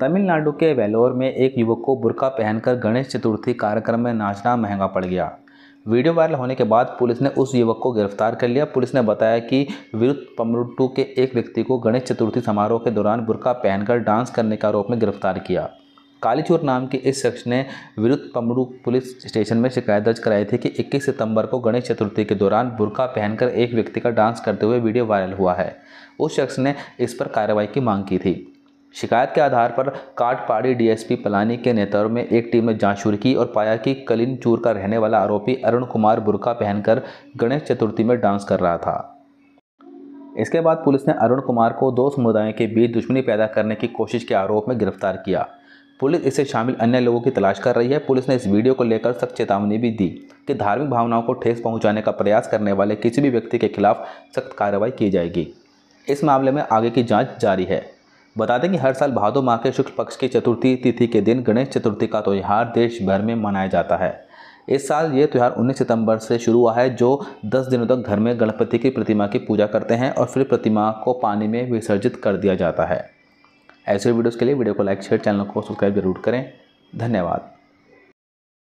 तमिलनाडु के वेलोर में एक युवक को बुरका पहनकर गणेश चतुर्थी कार्यक्रम में नाचना महंगा पड़ गया वीडियो वायरल होने के बाद पुलिस ने उस युवक को गिरफ्तार कर लिया पुलिस ने बताया कि विरुद्ध पमरुट्टू के एक व्यक्ति को गणेश चतुर्थी समारोह के दौरान बुरका पहनकर डांस करने के आरोप में गिरफ्तार किया कालीचोर नाम के इस शख्स ने विरुद्ध पमरू पुलिस स्टेशन में शिकायत दर्ज कराई थी कि 21 सितंबर को गणेश चतुर्थी के दौरान बुरका पहनकर एक व्यक्ति का डांस करते हुए वीडियो वायरल हुआ है उस शख्स ने इस पर कार्रवाई की मांग की थी शिकायत के आधार पर काटपाड़ी डीएसपी पलानी के नेतृत्व में एक टीम ने जांच शुरू की और पाया कि कलिन चूर का रहने वाला आरोपी अरुण कुमार बुरका पहनकर गणेश चतुर्थी में डांस कर रहा था इसके बाद पुलिस ने अरुण कुमार को दो समुदायों के बीच दुश्मनी पैदा करने की कोशिश के आरोप में गिरफ्तार किया पुलिस इससे शामिल अन्य लोगों की तलाश कर रही है पुलिस ने इस वीडियो को लेकर सख्त चेतावनी भी दी कि धार्मिक भावनाओं को ठेस पहुंचाने का प्रयास करने वाले किसी भी व्यक्ति के खिलाफ सख्त कार्रवाई की जाएगी इस मामले में आगे की जांच जारी है बता दें कि हर साल भादो माह के शुक्ल पक्ष की चतुर्थी तिथि के दिन गणेश चतुर्थी का त्यौहार देश भर में मनाया जाता है इस साल ये त्यौहार 19 सितंबर से शुरू हुआ है जो 10 दिनों तक घर में गणपति की प्रतिमा की पूजा करते हैं और फिर प्रतिमा को पानी में विसर्जित कर दिया जाता है ऐसे वीडियोज़ के लिए वीडियो को लाइक शेयर चैनल को सब्सक्राइब जरूर करें धन्यवाद